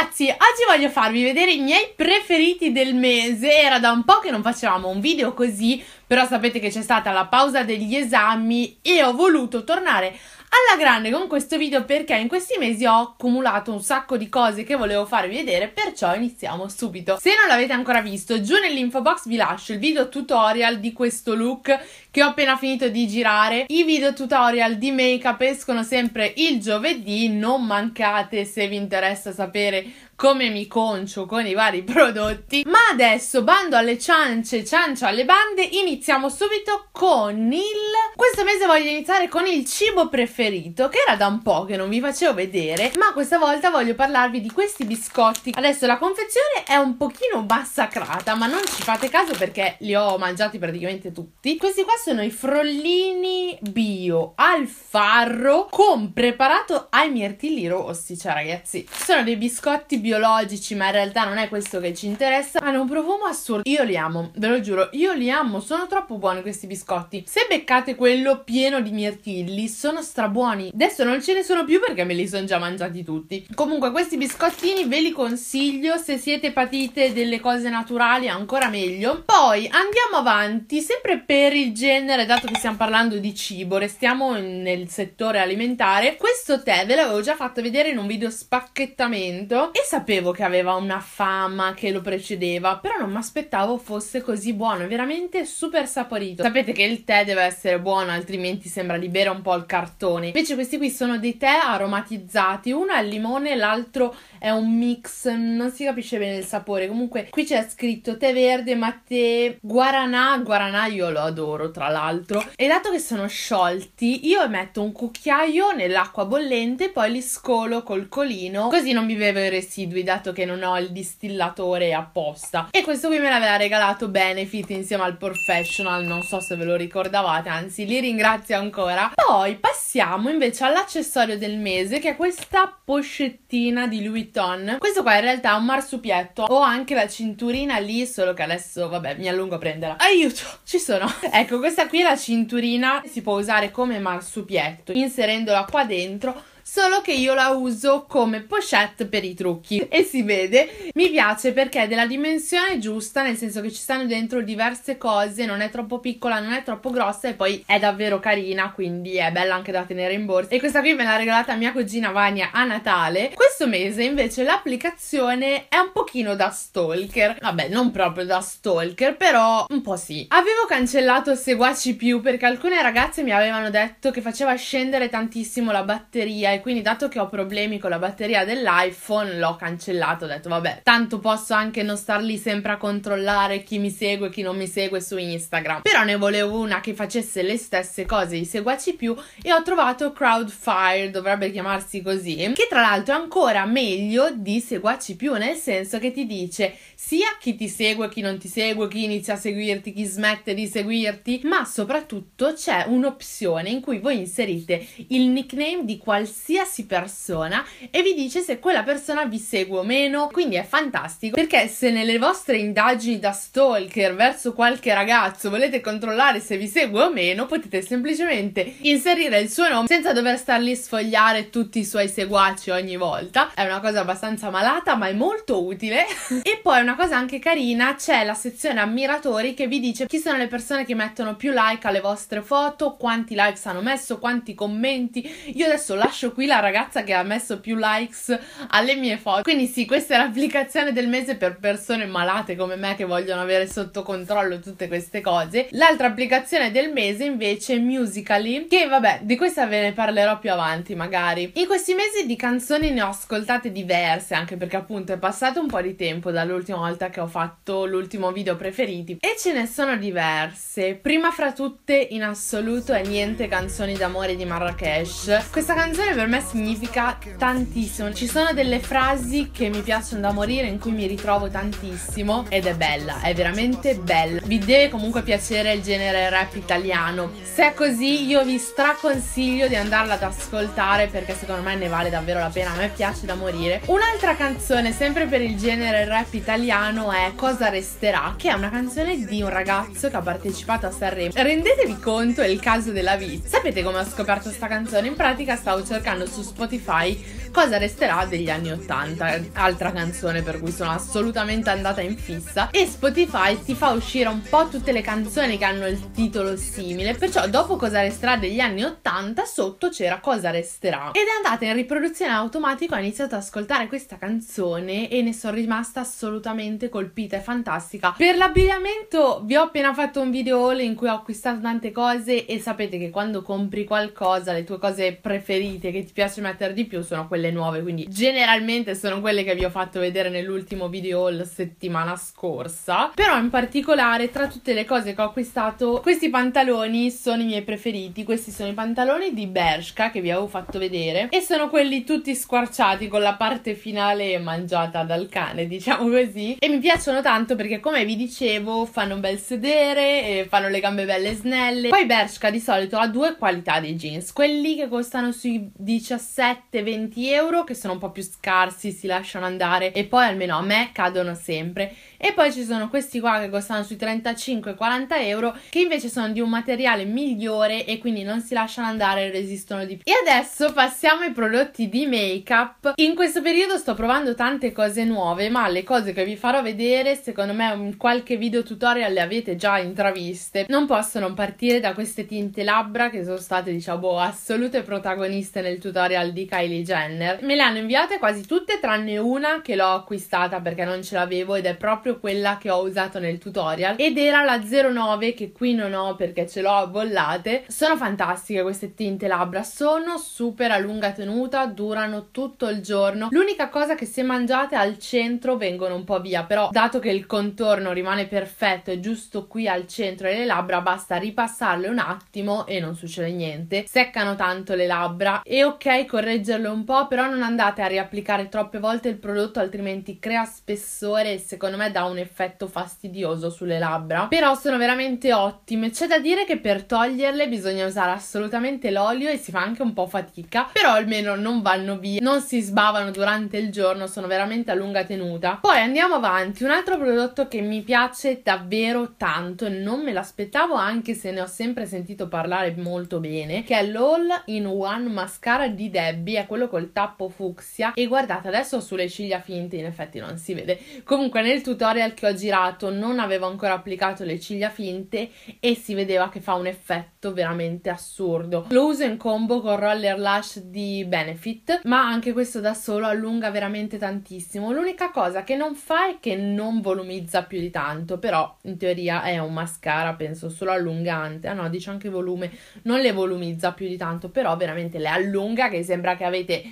ragazzi, oggi voglio farvi vedere i miei preferiti del mese. Era da un po' che non facevamo un video così, però sapete che c'è stata la pausa degli esami e ho voluto tornare alla grande con questo video perché in questi mesi ho accumulato un sacco di cose che volevo farvi vedere, perciò iniziamo subito. Se non l'avete ancora visto, giù nell'info box vi lascio il video tutorial di questo look che ho appena finito di girare. I video tutorial di make up escono sempre il giovedì, non mancate se vi interessa sapere come mi concio con i vari prodotti. Ma adesso, bando alle ciance, ciancio alle bande, iniziamo subito con il questo mese voglio iniziare con il cibo preferito, che era da un po' che non vi facevo vedere, ma questa volta voglio parlarvi di questi biscotti. Adesso la confezione è un pochino massacrata, ma non ci fate caso perché li ho mangiati praticamente tutti. Questi qua sono i frollini bio al farro con preparato ai mirtilli rossi, cioè ragazzi. Sono dei biscotti biologici, ma in realtà non è questo che ci interessa. Hanno un profumo assurdo. Io li amo, ve lo giuro, io li amo, sono troppo buoni questi biscotti. Se beccate quelli quello pieno di mirtilli, sono strabuoni. Adesso non ce ne sono più perché me li sono già mangiati tutti. Comunque questi biscottini ve li consiglio se siete patite delle cose naturali ancora meglio. Poi andiamo avanti, sempre per il genere, dato che stiamo parlando di cibo, restiamo nel settore alimentare. Questo tè ve l'avevo già fatto vedere in un video spacchettamento e sapevo che aveva una fama che lo precedeva, però non mi aspettavo fosse così buono, veramente super saporito. Sapete che il tè deve essere buono buona, altrimenti sembra di un po' il cartone. Invece questi qui sono dei tè aromatizzati, uno è il limone, l'altro è un mix, non si capisce bene il sapore. Comunque qui c'è scritto tè verde, matte, guaranà, guaranà io lo adoro tra l'altro. E dato che sono sciolti, io metto un cucchiaio nell'acqua bollente, poi li scolo col colino, così non mi bevo i residui dato che non ho il distillatore apposta. E questo qui me l'aveva regalato Benefit insieme al Professional, non so se ve lo ricordavate, anzi li ringrazio ancora. Poi passiamo invece all'accessorio del mese che è questa pochettina di Louis Vuitton. Questo qua in realtà è un marsupietto. Ho anche la cinturina lì, solo che adesso vabbè mi allungo a prenderla. Aiuto, ci sono. ecco, questa qui è la cinturina, si può usare come marsupietto inserendola qua dentro solo che io la uso come pochette per i trucchi e si vede. Mi piace perché è della dimensione giusta, nel senso che ci stanno dentro diverse cose, non è troppo piccola, non è troppo grossa e poi è davvero carina, quindi è bella anche da tenere in borsa. E questa qui me l'ha regalata mia cugina Vania a Natale. Questo mese invece l'applicazione è un pochino da stalker. Vabbè, non proprio da stalker, però un po' sì. Avevo cancellato Seguaci più perché alcune ragazze mi avevano detto che faceva scendere tantissimo la batteria e quindi dato che ho problemi con la batteria dell'iPhone l'ho cancellato, ho detto vabbè, tanto posso anche non star lì sempre a controllare chi mi segue e chi non mi segue su Instagram. Però ne volevo una che facesse le stesse cose, i seguaci più e ho trovato Crowdfire, dovrebbe chiamarsi così, che tra l'altro è ancora meglio di seguaci più, nel senso che ti dice sia chi ti segue, chi non ti segue, chi inizia a seguirti, chi smette di seguirti, ma soprattutto c'è un'opzione in cui voi inserite il nickname di qualsiasi qualsiasi persona e vi dice se quella persona vi segue o meno. Quindi è fantastico perché se nelle vostre indagini da stalker verso qualche ragazzo volete controllare se vi segue o meno, potete semplicemente inserire il suo nome senza dover star lì sfogliare tutti i suoi seguaci ogni volta. È una cosa abbastanza malata, ma è molto utile. e poi una cosa anche carina, c'è la sezione ammiratori che vi dice chi sono le persone che mettono più like alle vostre foto, quanti likes hanno messo, quanti commenti. Io adesso lascio qui qui la ragazza che ha messo più likes alle mie foto. Quindi sì, questa è l'applicazione del mese per persone malate come me che vogliono avere sotto controllo tutte queste cose. L'altra applicazione del mese invece è Musical.ly, che vabbè, di questa ve ne parlerò più avanti magari. In questi mesi di canzoni ne ho ascoltate diverse, anche perché appunto è passato un po' di tempo dall'ultima volta che ho fatto l'ultimo video preferiti e ce ne sono diverse. Prima fra tutte in assoluto è Niente canzoni d'amore di Marrakesh. Questa canzone per me significa tantissimo. Ci sono delle frasi che mi piacciono da morire, in cui mi ritrovo tantissimo ed è bella, è veramente bella. Vi deve comunque piacere il genere rap italiano. Se è così io vi straconsiglio di andarla ad ascoltare perché secondo me ne vale davvero la pena, a me piace da morire. Un'altra canzone sempre per il genere rap italiano è Cosa resterà, che è una canzone di un ragazzo che ha partecipato a Sanremo. Rendetevi conto, è il caso della vita. Sapete come ho scoperto questa canzone? In pratica stavo cercando cercando su Spotify cosa resterà degli anni 80, altra canzone per cui sono assolutamente andata in fissa e Spotify ti fa uscire un po' tutte le canzoni che hanno il titolo simile, perciò dopo cosa resterà degli anni 80 sotto c'era cosa resterà ed è andata in riproduzione automatico, ho iniziato ad ascoltare questa canzone e ne sono rimasta assolutamente colpita, è fantastica. Per l'abbigliamento vi ho appena fatto un video haul in cui ho acquistato tante cose e sapete che quando compri qualcosa, le tue cose preferite che che ti piace mettere di più sono quelle nuove, quindi generalmente sono quelle che vi ho fatto vedere nell'ultimo video la settimana scorsa. Però in particolare tra tutte le cose che ho acquistato, questi pantaloni sono i miei preferiti. Questi sono i pantaloni di Bershka che vi avevo fatto vedere e sono quelli tutti squarciati con la parte finale mangiata dal cane, diciamo così. E mi piacciono tanto perché come vi dicevo fanno un bel sedere, e eh, fanno le gambe belle snelle. Poi Bershka di solito ha due qualità di jeans, quelli che costano sui 17-20 euro che sono un po' più scarsi, si lasciano andare e poi almeno a me cadono sempre. E poi ci sono questi qua che costano sui 35-40 euro che invece sono di un materiale migliore e quindi non si lasciano andare, e resistono di più. E adesso passiamo ai prodotti di make up. In questo periodo sto provando tante cose nuove, ma le cose che vi farò vedere, secondo me in qualche video tutorial le avete già intraviste. Non posso non partire da queste tinte labbra che sono state diciamo boh, assolute protagoniste nel tutorial di Kylie Jenner. Me le hanno inviate quasi tutte tranne una che l'ho acquistata perché non ce l'avevo ed è proprio quella che ho usato nel tutorial ed era la 09 che qui non ho perché ce l'ho bollate. Sono fantastiche queste tinte labbra, sono super a lunga tenuta, durano tutto il giorno. L'unica cosa che se mangiate al centro vengono un po' via, però dato che il contorno rimane perfetto e giusto qui al centro delle labbra basta ripassarle un attimo e non succede niente. Seccano tanto le labbra e ok correggerlo un po', però non andate a riapplicare troppe volte il prodotto, altrimenti crea spessore e secondo me dà un effetto fastidioso sulle labbra. Però sono veramente ottime. C'è da dire che per toglierle bisogna usare assolutamente l'olio e si fa anche un po' fatica, però almeno non vanno via, non si sbavano durante il giorno, sono veramente a lunga tenuta. Poi andiamo avanti, un altro prodotto che mi piace davvero tanto e non me l'aspettavo anche se ne ho sempre sentito parlare molto bene, che è l'All in One Mascara foulard di Debbie è quello col tappo fucsia e guardate adesso ho sulle ciglia finte in effetti non si vede comunque nel tutorial che ho girato non avevo ancora applicato le ciglia finte e si vedeva che fa un effetto veramente assurdo lo uso in combo con roller lash di Benefit ma anche questo da solo allunga veramente tantissimo l'unica cosa che non fa è che non volumizza più di tanto però in teoria è un mascara penso solo allungante ah no dice anche volume non le volumizza più di tanto però veramente le allunga lunga che sembra che avete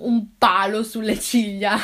un palo sulle ciglia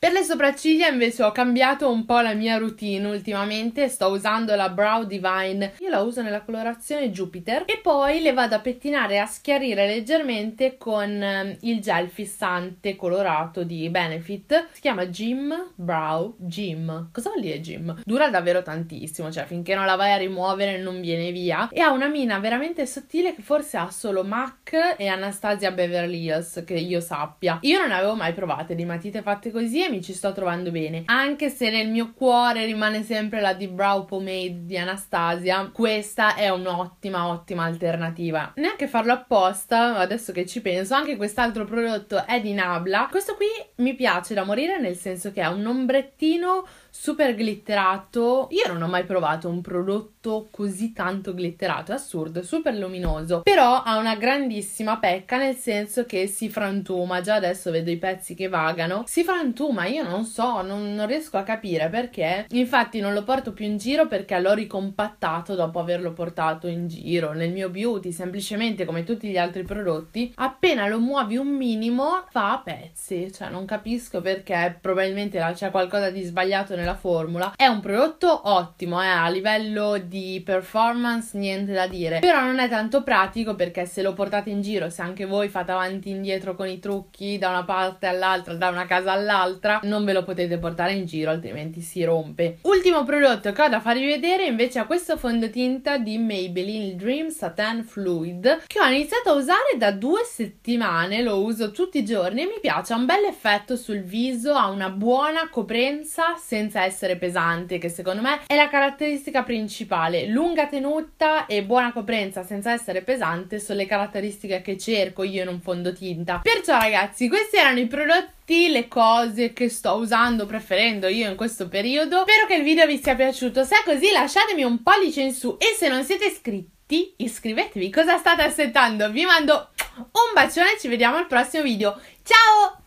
per le sopracciglia invece ho cambiato un po' la mia routine ultimamente, sto usando la Brow Divine, io la uso nella colorazione Jupiter e poi le vado a pettinare e a schiarire leggermente con ehm, il gel fissante colorato di Benefit, si chiama Gym Brow Gym, cosa vuol dire Gym? Dura davvero tantissimo, cioè finché non la vai a rimuovere non viene via e ha una mina veramente sottile che forse ha solo MAC e Anastasia Beverly Hills che io sappia, io non avevo mai provate di matite fatte così e mi ci sto trovando bene. Anche se nel mio cuore rimane sempre la Deep Brow Pomade di Anastasia, questa è un'ottima, ottima alternativa. Neanche farlo apposta, adesso che ci penso, anche quest'altro prodotto è di Nabla. Questo qui mi piace da morire nel senso che è un ombrettino super glitterato. Io non ho mai provato un prodotto così tanto glitterato, è assurdo, super luminoso. Però ha una grandissima pecca nel senso che si frantuma, già adesso vedo i pezzi che vagano, si frantuma ma io non so, non, non, riesco a capire perché. Infatti non lo porto più in giro perché l'ho ricompattato dopo averlo portato in giro nel mio beauty, semplicemente come tutti gli altri prodotti, appena lo muovi un minimo fa a pezzi, cioè non capisco perché probabilmente c'è qualcosa di sbagliato nella formula. È un prodotto ottimo, eh, a livello di performance niente da dire, però non è tanto pratico perché se lo portate in giro, se anche voi fate avanti e indietro con i trucchi da una parte all'altra, da una casa all'altra, eccetera, non ve lo potete portare in giro altrimenti si rompe. Ultimo prodotto che ho da farvi vedere invece è questo fondotinta di Maybelline Dream Satin Fluid che ho iniziato a usare da due settimane, lo uso tutti i giorni e mi piace, ha un bel effetto sul viso, ha una buona coprenza senza essere pesante che secondo me è la caratteristica principale, lunga tenuta e buona coprenza senza essere pesante sono le caratteristiche che cerco io in un fondotinta. Perciò ragazzi questi erano i prodotti tutte le cose che sto usando, preferendo io in questo periodo. Spero che il video vi sia piaciuto. Se è così, lasciatemi un pollice in su e se non siete iscritti, iscrivetevi. Cosa state aspettando? Vi mando un bacione e ci vediamo al prossimo video. Ciao!